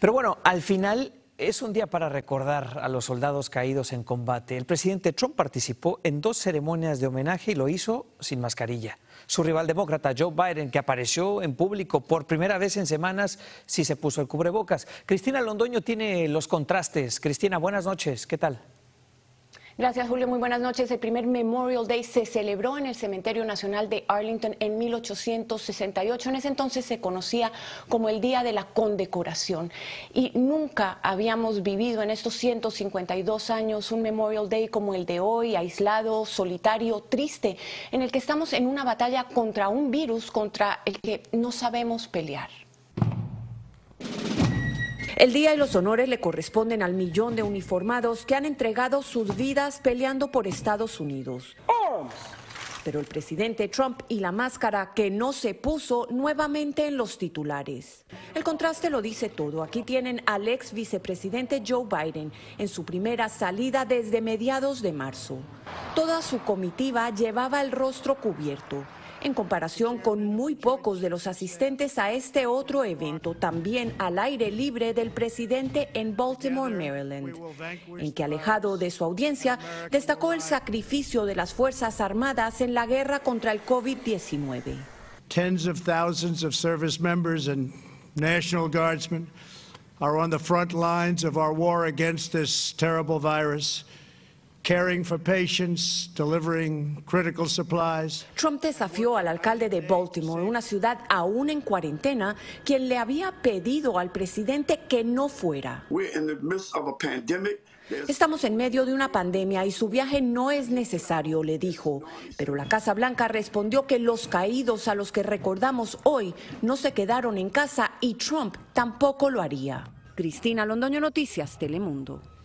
Pero bueno, al final es un día para recordar a los soldados caídos en combate. El presidente Trump participó en dos ceremonias de homenaje y lo hizo sin mascarilla. Su rival demócrata Joe Biden, que apareció en público por primera vez en semanas, sí se puso el cubrebocas. Cristina Londoño tiene los contrastes. Cristina, buenas noches. ¿Qué tal? Gracias, Julio. Muy buenas noches. El primer Memorial Day se celebró en el Cementerio Nacional de Arlington en 1868. En ese entonces se conocía como el Día de la Condecoración. Y nunca habíamos vivido en estos 152 años un Memorial Day como el de hoy, aislado, solitario, triste, en el que estamos en una batalla contra un virus contra el que no sabemos pelear. El día y los honores le corresponden al millón de uniformados que han entregado sus vidas peleando por Estados Unidos. Pero el presidente Trump y la máscara que no se puso nuevamente en los titulares. El contraste lo dice todo. Aquí tienen al ex vicepresidente Joe Biden en su primera salida desde mediados de marzo. Toda su comitiva llevaba el rostro cubierto en comparación con muy pocos de los asistentes a este otro evento, también al aire libre del presidente en Baltimore, Maryland, en que alejado de su audiencia destacó el sacrificio de las Fuerzas Armadas en la guerra contra el COVID-19. Tens of thousands of service members and National Guardsmen are on the front lines of our war against this terrible virus. Caring for patients, delivering critical supplies. Trump desafió al alcalde de Baltimore, una ciudad aún en cuarentena, quien le había pedido al presidente que no fuera. Estamos en medio de una pandemia y su viaje no es necesario, le dijo. Pero la Casa Blanca respondió que los caídos a los que recordamos hoy no se quedaron en casa y Trump tampoco lo haría. Cristina Londoño Noticias, Telemundo.